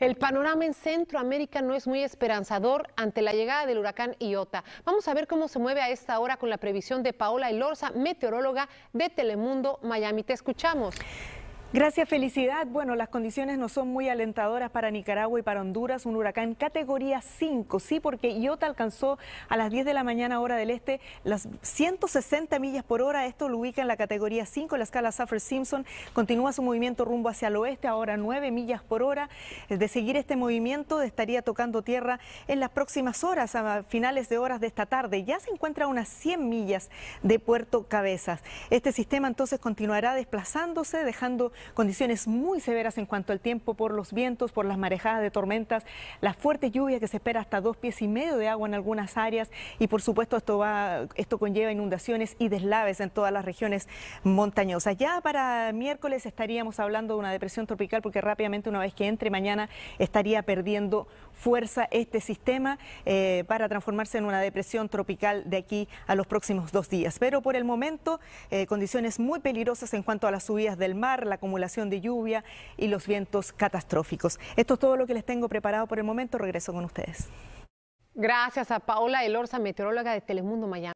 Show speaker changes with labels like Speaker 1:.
Speaker 1: El panorama en Centroamérica no es muy esperanzador ante la llegada del huracán Iota. Vamos a ver cómo se mueve a esta hora con la previsión de Paola Elorza, meteoróloga
Speaker 2: de Telemundo Miami. Te escuchamos. Gracias, felicidad. Bueno, las condiciones no son muy alentadoras para Nicaragua y para Honduras. Un huracán categoría 5, sí, porque Iota alcanzó a las 10 de la mañana hora del este las 160 millas por hora. Esto lo ubica en la categoría 5, la escala Saffir-Simpson. Continúa su movimiento rumbo hacia el oeste, ahora 9 millas por hora. De seguir este movimiento estaría tocando tierra en las próximas horas, a finales de horas de esta tarde. Ya se encuentra a unas 100 millas de Puerto Cabezas. Este sistema entonces continuará desplazándose, dejando Condiciones muy severas en cuanto al tiempo por los vientos, por las marejadas de tormentas, las fuertes lluvias que se espera hasta dos pies y medio de agua en algunas áreas y por supuesto esto, va, esto conlleva inundaciones y deslaves en todas las regiones montañosas. Ya para miércoles estaríamos hablando de una depresión tropical porque rápidamente una vez que entre mañana estaría perdiendo fuerza este sistema eh, para transformarse en una depresión tropical de aquí a los próximos dos días. Pero por el momento eh, condiciones muy peligrosas en cuanto a las subidas del mar, la acumulación de lluvia y los vientos catastróficos. Esto es todo lo que les tengo preparado por el momento. Regreso con ustedes.
Speaker 1: Gracias a Paola Elorza, meteoróloga de Telemundo Miami.